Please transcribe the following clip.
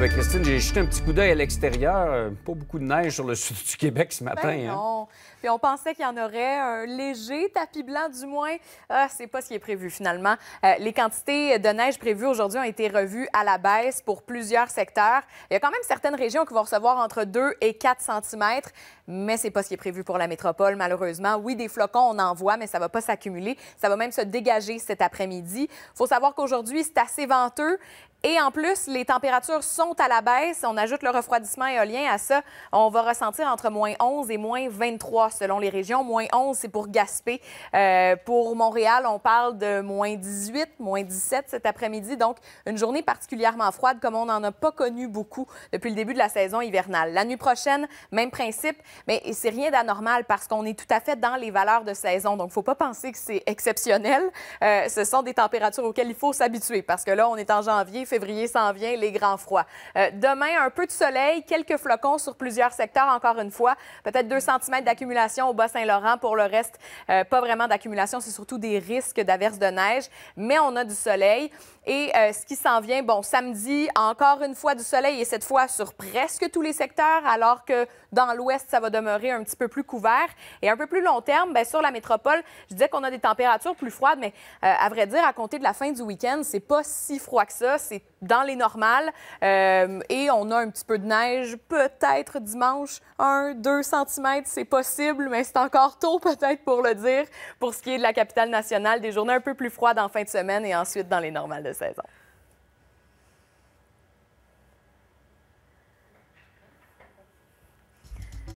Christine, j'ai jeté un petit coup d'œil à l'extérieur. Pas beaucoup de neige sur le sud du Québec ce matin. Ben hein. Puis on pensait qu'il y en aurait un léger tapis blanc, du moins. Ce ah, c'est pas ce qui est prévu finalement. Euh, les quantités de neige prévues aujourd'hui ont été revues à la baisse pour plusieurs secteurs. Il y a quand même certaines régions qui vont recevoir entre 2 et 4 cm, mais c'est pas ce qui est prévu pour la métropole, malheureusement. Oui, des flocons, on en voit, mais ça va pas s'accumuler. Ça va même se dégager cet après-midi. faut savoir qu'aujourd'hui, c'est assez venteux et en plus, les températures sont à la baisse. On ajoute le refroidissement éolien à ça. On va ressentir entre moins 11 et moins 23 selon les régions. Moins 11, c'est pour Gaspé. Euh, pour Montréal, on parle de moins 18, moins 17 cet après-midi. Donc, une journée particulièrement froide, comme on n'en a pas connu beaucoup depuis le début de la saison hivernale. La nuit prochaine, même principe, mais c'est rien d'anormal parce qu'on est tout à fait dans les valeurs de saison. Donc, il ne faut pas penser que c'est exceptionnel. Euh, ce sont des températures auxquelles il faut s'habituer parce que là, on est en janvier, février s'en vient, les grands froids. Euh, demain, un peu de soleil, quelques flocons sur plusieurs secteurs, encore une fois, peut-être 2 cm d'accumulation au Bas-Saint-Laurent. Pour le reste, euh, pas vraiment d'accumulation, c'est surtout des risques d'averses de neige, mais on a du soleil. Et euh, ce qui s'en vient, bon, samedi, encore une fois du soleil et cette fois sur presque tous les secteurs, alors que dans l'ouest, ça va demeurer un petit peu plus couvert. Et un peu plus long terme, bien, sur la métropole, je disais qu'on a des températures plus froides, mais euh, à vrai dire, à compter de la fin du week-end, c'est pas si froid que ça. C'est dans les normales. Euh, et on a un petit peu de neige, peut-être dimanche, 1, 2 cm, c'est possible, mais c'est encore tôt peut-être pour le dire, pour ce qui est de la capitale nationale, des journées un peu plus froides en fin de semaine et ensuite dans les normales de saison.